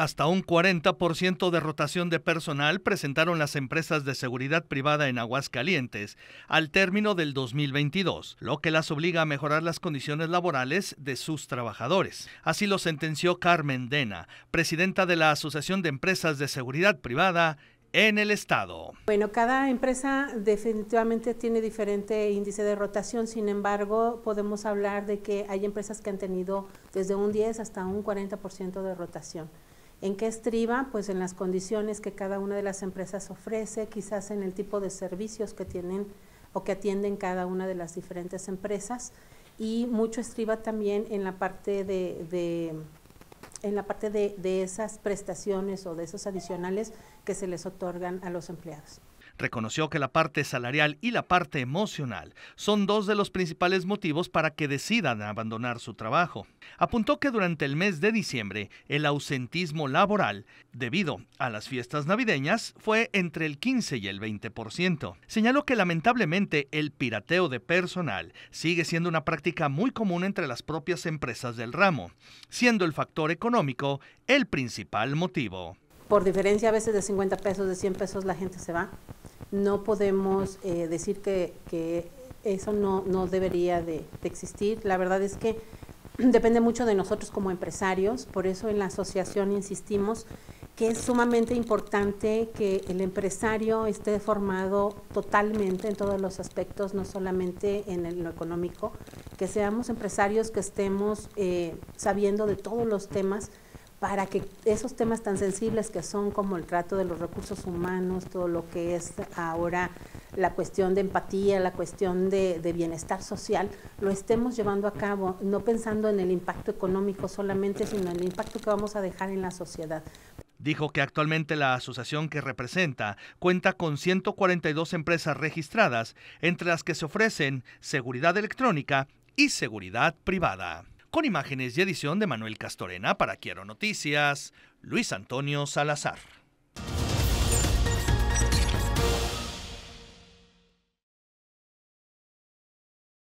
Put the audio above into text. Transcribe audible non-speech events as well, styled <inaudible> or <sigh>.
Hasta un 40% de rotación de personal presentaron las empresas de seguridad privada en Aguascalientes al término del 2022, lo que las obliga a mejorar las condiciones laborales de sus trabajadores. Así lo sentenció Carmen Dena, presidenta de la Asociación de Empresas de Seguridad Privada en el Estado. Bueno, cada empresa definitivamente tiene diferente índice de rotación, sin embargo, podemos hablar de que hay empresas que han tenido desde un 10 hasta un 40% de rotación. ¿En qué estriba? Pues en las condiciones que cada una de las empresas ofrece, quizás en el tipo de servicios que tienen o que atienden cada una de las diferentes empresas y mucho estriba también en la parte de, en la parte de esas prestaciones o de esos adicionales que se les otorgan a los empleados. Reconoció que la parte salarial y la parte emocional son dos de los principales motivos para que decidan abandonar su trabajo. Apuntó que durante el mes de diciembre el ausentismo laboral debido a las fiestas navideñas fue entre el 15 y el 20%. Señaló que lamentablemente el pirateo de personal sigue siendo una práctica muy común entre las propias empresas del ramo, siendo el factor económico el principal motivo por diferencia a veces de 50 pesos, de 100 pesos la gente se va. No podemos eh, decir que, eso no, debería de, existir. La verdad es que <clears throat> depende mucho de nosotros como empresarios, por eso en la asociación insistimos que es sumamente importante que el empresario esté formado totalmente en todos los aspectos, no solamente en, lo económico, que seamos empresarios que estemos eh, sabiendo de todos los temas para que esos temas tan sensibles que son como el trato de los recursos humanos, todo lo que es ahora la cuestión de empatía, la cuestión de, bienestar social, lo estemos llevando a cabo, no pensando en el impacto económico solamente, sino en el impacto que vamos a dejar en la sociedad. Dijo que actualmente la asociación que representa cuenta con 142 empresas registradas, entre las que se ofrecen seguridad electrónica y seguridad privada con imágenes y edición de Manuel Castorena para Quiero Noticias, Luis Antonio Salazar.